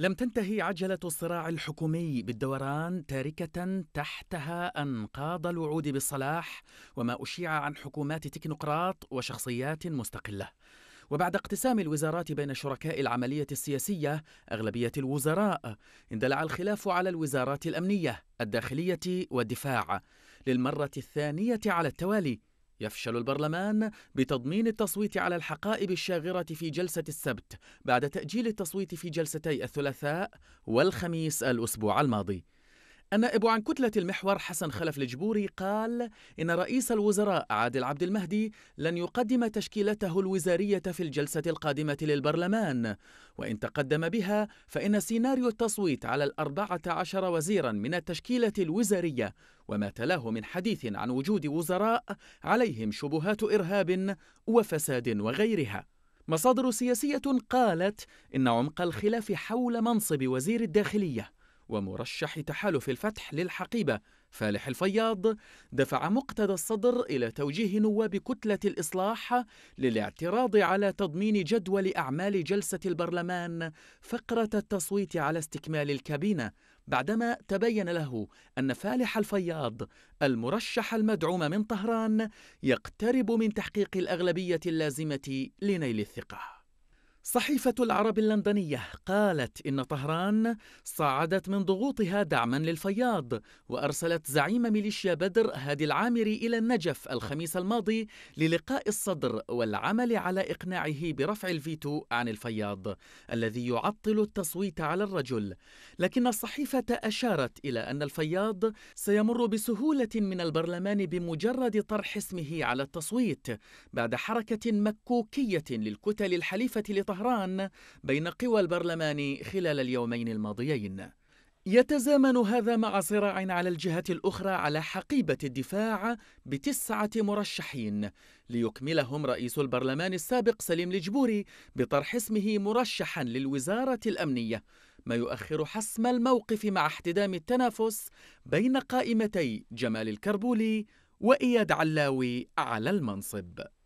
لم تنتهي عجلة الصراع الحكومي بالدوران تاركة تحتها أنقاض الوعود بالصلاح وما أشيع عن حكومات تكنقراط وشخصيات مستقلة. وبعد اقتسام الوزارات بين شركاء العملية السياسية أغلبية الوزراء، اندلع الخلاف على الوزارات الأمنية، الداخلية والدفاع للمرة الثانية على التوالي، يفشل البرلمان بتضمين التصويت على الحقائب الشاغرة في جلسة السبت بعد تأجيل التصويت في جلستي الثلاثاء والخميس الأسبوع الماضي النائب عن كتلة المحور حسن خلف الجبوري قال إن رئيس الوزراء عادل عبد المهدي لن يقدم تشكيلته الوزارية في الجلسة القادمة للبرلمان وإن تقدم بها فإن سيناريو التصويت على الأربعة عشر وزيرا من التشكيلة الوزارية وما تلاه من حديث عن وجود وزراء عليهم شبهات إرهاب وفساد وغيرها مصادر سياسية قالت إن عمق الخلاف حول منصب وزير الداخلية ومرشح تحالف الفتح للحقيبة فالح الفياض دفع مقتدى الصدر إلى توجيه نواب كتلة الإصلاح للاعتراض على تضمين جدول أعمال جلسة البرلمان فقرة التصويت على استكمال الكابينة بعدما تبين له أن فالح الفياض المرشح المدعوم من طهران يقترب من تحقيق الأغلبية اللازمة لنيل الثقة صحيفة العرب اللندنية قالت إن طهران صعدت من ضغوطها دعما للفياض وأرسلت زعيم ميليشيا بدر هادي العامري إلى النجف الخميس الماضي للقاء الصدر والعمل على إقناعه برفع الفيتو عن الفياض الذي يعطل التصويت على الرجل لكن الصحيفة أشارت إلى أن الفياض سيمر بسهولة من البرلمان بمجرد طرح اسمه على التصويت بعد حركة مكوكية للكتل الحليفة لطهران طهران بين قوى البرلمان خلال اليومين الماضيين يتزامن هذا مع صراع على الجهة الأخرى على حقيبة الدفاع بتسعة مرشحين ليكملهم رئيس البرلمان السابق سليم الجبوري بطرح اسمه مرشحا للوزارة الأمنية ما يؤخر حسم الموقف مع احتدام التنافس بين قائمتي جمال الكربولي وإياد علاوي على المنصب